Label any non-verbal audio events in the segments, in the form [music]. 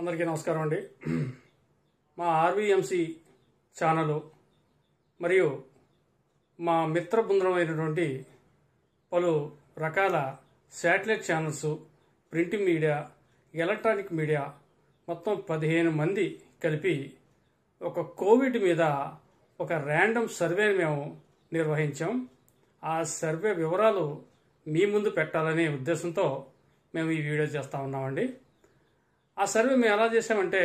అందరికీ నమస్కారం అండి మా ఆర్వీఎంసీ ఛానల్ మరియు మా మిత్ర బృందమైనటువంటి పలు రకాల satellite channels print media electronic media మొత్తం పదిహేను మంది కలిపి ఒక కోవిడ్ మీద ఒక ర్యాండమ్ సర్వే మేము నిర్వహించాం ఆ సర్వే వివరాలు మీ ముందు పెట్టాలనే ఉద్దేశంతో మేము ఈ వీడియో చేస్తూ ఉన్నామండి ఆ సర్వే మేము ఎలా చేసామంటే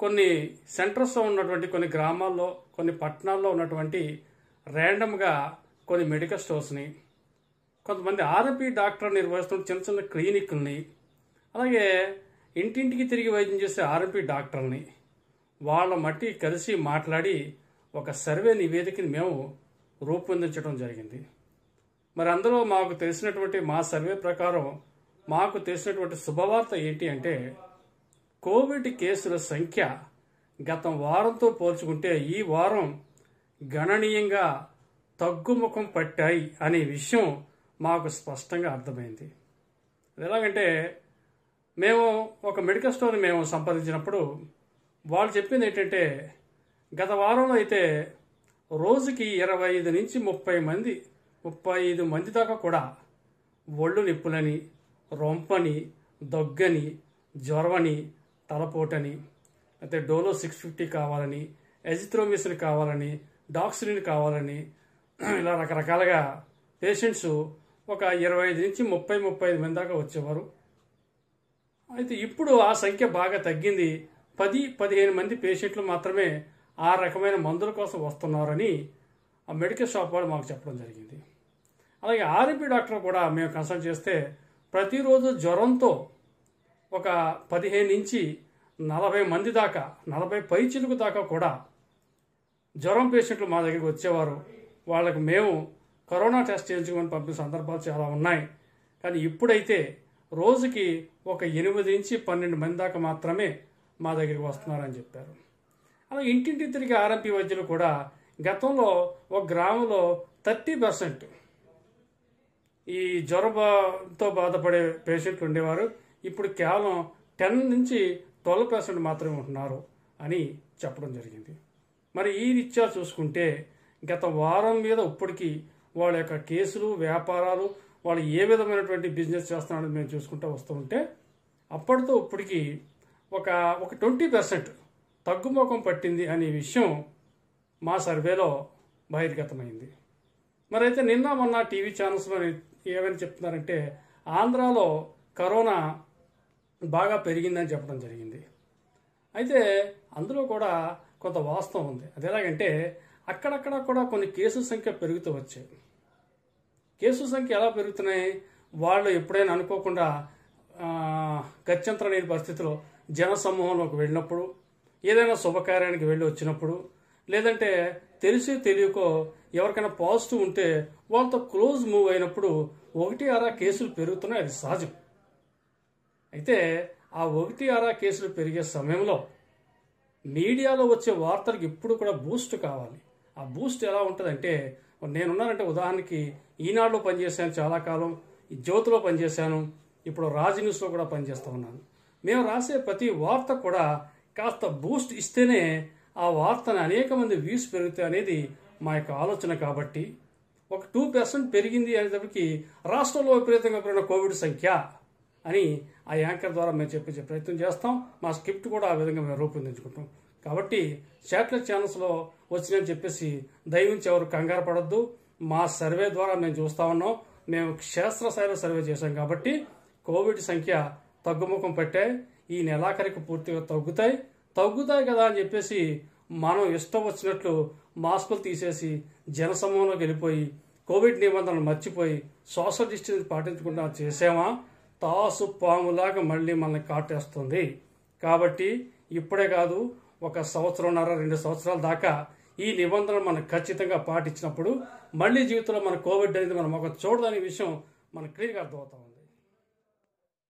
కొన్ని సెంటర్స్లో ఉన్నటువంటి కొన్ని గ్రామాల్లో కొన్ని పట్టణాల్లో ఉన్నటువంటి ర్యాండమ్గా కొన్ని మెడికల్ స్టోర్స్ని కొంతమంది ఆర్ఎంపీ డాక్టర్ నిర్వహిస్తున్న చిన్న చిన్న క్లినిక్లని అలాగే ఇంటింటికి తిరిగి వైద్యం చేసే ఆర్ఎంపీ డాక్టర్ని వాళ్ళ మట్టి కలిసి మాట్లాడి ఒక సర్వే నివేదికని మేము రూపొందించడం జరిగింది మరి అందులో మాకు తెలిసినటువంటి మా సర్వే ప్రకారం మాకు తెలిసినటువంటి శుభవార్త ఏంటి అంటే కోవిడ్ కేసుల సంఖ్య గత వారంతో పోల్చుకుంటే ఈ వారం గణనీయంగా తగ్గుముఖం పట్టాయి అనే విషయం మాకు స్పష్టంగా అర్థమైంది ఎలాగంటే మేము ఒక మెడికల్ స్టోర్ని మేము సంపాదించినప్పుడు వాళ్ళు చెప్పింది ఏంటంటే గత వారంలో అయితే రోజుకి ఇరవై ఐదు నుంచి ముప్పై మంది ముప్పై ఐదు మంది దాకా కూడా ఒళ్ళు నిప్పులని రొంపని దగ్గని జ్వరవని తలపోటని అయితే డోలో సిక్స్ ఫిఫ్టీ కావాలని ఎజిత్రోమిసిన్ కావాలని డాక్సిలిన్ కావాలని [clears throat] ఇలా రకరకాలుగా పేషెంట్స్ ఒక ఇరవై ఐదు నుంచి ముప్పై ముప్పై ఐదు మంది దాకా వచ్చేవారు అయితే ఇప్పుడు ఆ సంఖ్య బాగా తగ్గింది పది పదిహేను మంది పేషెంట్లు మాత్రమే ఆ రకమైన మందుల కోసం వస్తున్నారని ఆ మెడికల్ షాప్ వాళ్ళు మాకు చెప్పడం జరిగింది అలాగే ఆర్ఎంపీ డాక్టర్ కూడా మేము కన్సల్ట్ చేస్తే ప్రతిరోజు జ్వరంతో ఒక పదిహేను నుంచి నలభై మంది దాకా నలభై పై చిలుకు దాకా కూడా జ్వరం పేషెంట్లు మా దగ్గరికి వచ్చేవారు వాళ్ళకి మేము కరోనా టెస్ట్ చేయించుకొని పంపిన సందర్భాలు చాలా ఉన్నాయి కానీ ఇప్పుడైతే రోజుకి ఒక ఎనిమిది నుంచి పన్నెండు మంది దాకా మాత్రమే మా దగ్గరికి వస్తున్నారని చెప్పారు అలా ఇంటింటి తిరిగి ఆర్ఎంపీ వైద్యులు కూడా గతంలో ఒక గ్రామంలో థర్టీ పర్సెంట్ ఈ జ్వరంతో బాధపడే పేషెంట్లు ఉండేవారు ఇప్పుడు కేవలం టెన్ నుంచి ట్వెల్వ్ పర్సెంట్ మాత్రమే ఉంటున్నారు అని చెప్పడం జరిగింది మరి ఈ రీత్యా చూసుకుంటే గత వారం మీద ఇప్పటికీ వాళ్ళ యొక్క కేసులు వ్యాపారాలు వాళ్ళు ఏ విధమైనటువంటి బిజినెస్ చేస్తున్నారని మేము చూసుకుంటూ వస్తూ ఉంటే అప్పటితో ఇప్పటికీ ఒక ఒక ట్వంటీ పర్సెంట్ తగ్గుముఖం పట్టింది అనే విషయం మా సర్వేలో బహిర్గతమైంది మరైతే నిన్న మొన్న టీవీ ఛానల్స్లో ఏమైనా చెప్తున్నారంటే ఆంధ్రాలో కరోనా బాగా పెరిగిందని చెప్పడం జరిగింది అయితే అందులో కూడా కొంత వాస్తవం ఉంది అది ఎలాగంటే అక్కడక్కడ కూడా కొన్ని కేసుల సంఖ్య పెరుగుతూ వచ్చాయి కేసుల సంఖ్య ఎలా పెరుగుతున్నాయి వాళ్ళు ఎప్పుడైనా అనుకోకుండా గత్యంతర లేని పరిస్థితిలో జన సమూహంలోకి వెళ్ళినప్పుడు ఏదైనా శుభకార్యానికి వెళ్ళి వచ్చినప్పుడు లేదంటే తెలిసి తెలియకో ఎవరికైనా పాజిటివ్ ఉంటే వాళ్ళతో క్లోజ్ మూవ్ అయినప్పుడు ఒకటి అరా కేసులు పెరుగుతున్నాయి అది సహజం అయితే ఆ ఒకటి ఆరా కేసులు పెరిగే సమయంలో మీడియాలో వచ్చే వార్తలకు ఎప్పుడు కూడా బూస్ట్ కావాలి ఆ బూస్ట్ ఎలా ఉంటుందంటే నేనున్నానంటే ఉదాహరణకి ఈనాడులో పనిచేశాను చాలా కాలం ఈ జ్యోతిలో పనిచేశాను ఇప్పుడు రాజ్ న్యూస్లో కూడా పనిచేస్తూ ఉన్నాను మేము రాసే ప్రతి వార్త కూడా కాస్త బూస్ట్ ఇస్తేనే ఆ వార్తను అనేక మంది వ్యూస్ పెరుగుతాయి అనేది మా యొక్క ఆలోచన కాబట్టి ఒక టూ పర్సెంట్ పెరిగింది అనేటప్పటికి రాష్ట్రంలో విపరీతంగా పెరిగిన కోవిడ్ సంఖ్య అని ఆ యాంకర్ ద్వారా మేము చెప్పే ప్రయత్నం చేస్తాం మా స్క్రిప్ట్ కూడా ఆ విధంగా మేము రూపొందించుకుంటాం కాబట్టి శాటిలైట్ ఛానల్స్లో వచ్చిందని చెప్పేసి దయవించి ఎవరు కంగారు పడద్దు మా సర్వే ద్వారా మేము చూస్తా ఉన్నాం మేము క్షేత్రస్థాయిలో సర్వే చేశాం కాబట్టి కోవిడ్ సంఖ్య తగ్గుముఖం పట్టాయి ఈ నెలాఖరికి పూర్తిగా తగ్గుతాయి తగ్గుతాయి కదా అని చెప్పేసి మనం ఇష్టం వచ్చినట్లు మాస్కులు తీసేసి జనసమూహంలోకి వెళ్ళిపోయి కోవిడ్ నిబంధనలు మర్చిపోయి సోషల్ డిస్టెన్స్ పాటించకుండా చేసామా తాసు పాములాగా మళ్ళీ మనల్ని కాటేస్తుంది కాబట్టి ఇప్పుడే కాదు ఒక సంవత్సరంన్నర రెండు సంవత్సరాల దాకా ఈ నిబంధనలు మనం ఖచ్చితంగా పాటించినప్పుడు మళ్ళీ జీవితంలో మన కోవిడ్ అనేది మనం ఒక చూడదనే విషయం మనకు క్లియర్గా అర్థమవుతాం